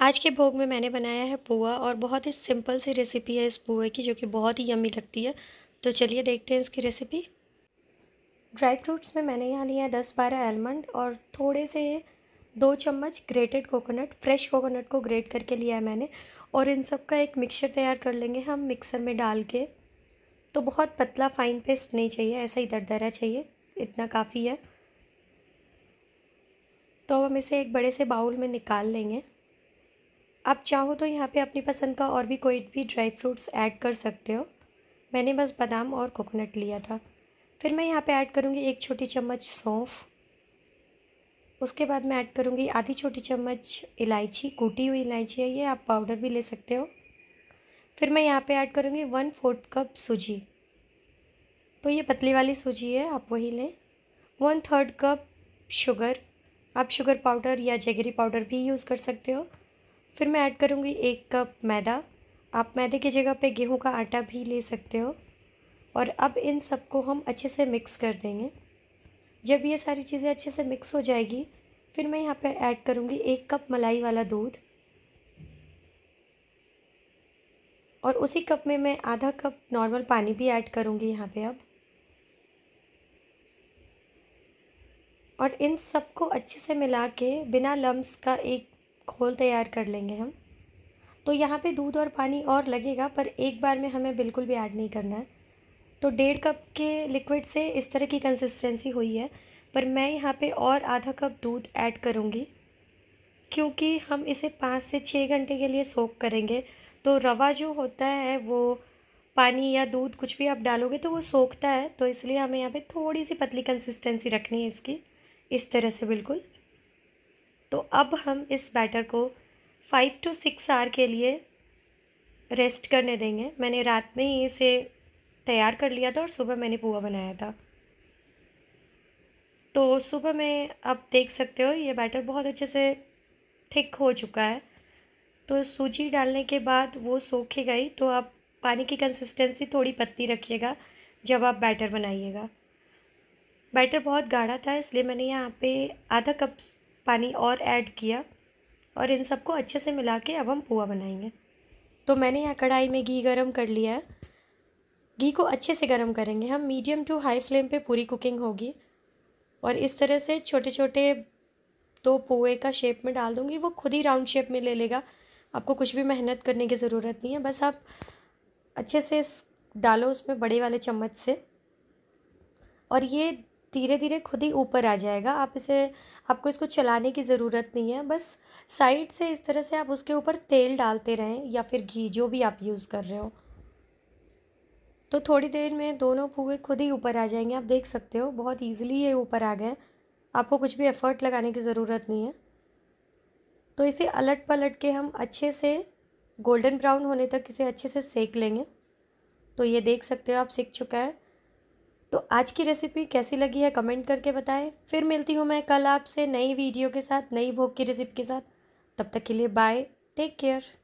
आज के भोग में मैंने बनाया है पुआ और बहुत ही सिंपल सी रेसिपी है इस पुए की जो कि बहुत ही यम्मी लगती है तो चलिए देखते हैं इसकी रेसिपी ड्राई फ्रूट्स में मैंने यहाँ लिया है दस बारह आलमंड और थोड़े से दो चम्मच ग्रेटेड कोकोनट फ्रेश कोकोनट को ग्रेट करके लिया है मैंने और इन सब का एक मिक्सचर तैयार कर लेंगे हम मिक्सर में डाल के तो बहुत पतला फाइन पेस्ट नहीं चाहिए ऐसा ही दरदरा चाहिए इतना काफ़ी है तो हम इसे एक बड़े से बाउल में निकाल लेंगे आप चाहो तो यहाँ पे अपनी पसंद का और भी कोई भी ड्राई फ्रूट्स ऐड कर सकते हो मैंने बस बादाम और कोकोनट लिया था फिर मैं यहाँ पे ऐड करूँगी एक छोटी चम्मच सौंफ उसके बाद मैं ऐड करूँगी आधी छोटी चम्मच इलायची कूटी हुई इलायची है ये आप पाउडर भी ले सकते हो फिर मैं यहाँ पे ऐड करूँगी वन फोर्थ कप सूजी तो ये पतली वाली सूजी है आप वही लें वन थर्ड कप शुगर आप शुगर पाउडर या जैगरी पाउडर भी यूज़ कर सकते हो फिर मैं ऐड करूँगी एक कप मैदा आप मैदे की जगह पे गेहूं का आटा भी ले सकते हो और अब इन सबको हम अच्छे से मिक्स कर देंगे जब ये सारी चीज़ें अच्छे से मिक्स हो जाएगी फिर मैं यहाँ पे ऐड करूँगी एक कप मलाई वाला दूध और उसी कप में मैं आधा कप नॉर्मल पानी भी ऐड करूँगी यहाँ पे अब और इन सबको अच्छे से मिला के बिना लम्स का एक घोल तैयार कर लेंगे हम तो यहाँ पे दूध और पानी और लगेगा पर एक बार में हमें बिल्कुल भी ऐड नहीं करना है तो डेढ़ कप के लिक्विड से इस तरह की कंसिस्टेंसी हुई है पर मैं यहाँ पे और आधा कप दूध ऐड करूँगी क्योंकि हम इसे पाँच से छः घंटे के लिए सोख करेंगे तो रवा जो होता है वो पानी या दूध कुछ भी आप डालोगे तो वो सोखता है तो इसलिए हमें यहाँ पे थोड़ी सी पतली कंसिस्टेंसी रखनी है इसकी इस तरह से बिल्कुल तो अब हम इस बैटर को फाइव टू सिक्स आर के लिए रेस्ट करने देंगे मैंने रात में ही इसे तैयार कर लिया था और सुबह मैंने पुआ बनाया था तो सुबह में आप देख सकते हो ये बैटर बहुत अच्छे से थिक हो चुका है तो सूजी डालने के बाद वो सोखे गई तो आप पानी की कंसिस्टेंसी थोड़ी पत्ती रखिएगा जब आप बैटर बनाइएगा बैटर बहुत गाढ़ा था इसलिए मैंने यहाँ पे आधा कप पानी और ऐड किया और इन सबको अच्छे से मिला के अब हम पुआ बनाएंगे तो मैंने यहाँ कढ़ाई में घी गरम कर लिया है घी को अच्छे से गरम करेंगे हम मीडियम टू हाई फ्लेम पे पूरी कुकिंग होगी और इस तरह से छोटे छोटे दो पोए का शेप में डाल दूँगी वो खुद ही राउंड शेप में ले लेगा आपको कुछ भी मेहनत करने की ज़रूरत नहीं है बस आप अच्छे से डालो उसमें बड़े वाले चम्मच से और ये धीरे धीरे खुद ही ऊपर आ जाएगा आप इसे आपको इसको चलाने की ज़रूरत नहीं है बस साइड से इस तरह से आप उसके ऊपर तेल डालते रहें या फिर घी जो भी आप यूज़ कर रहे हो तो थोड़ी देर में दोनों फूगे खुद ही ऊपर आ जाएंगे आप देख सकते हो बहुत ईजिली ये ऊपर आ गए आपको कुछ भी एफ़र्ट लगाने की ज़रूरत नहीं है तो इसे अलट पलट के हम अच्छे से गोल्डन ब्राउन होने तक इसे अच्छे से सेक लेंगे तो ये देख सकते हो आप सीख चुका है तो आज की रेसिपी कैसी लगी है कमेंट करके बताएं फिर मिलती हूँ मैं कल आपसे नई वीडियो के साथ नई भोग की रेसिपी के साथ तब तक के लिए बाय टेक केयर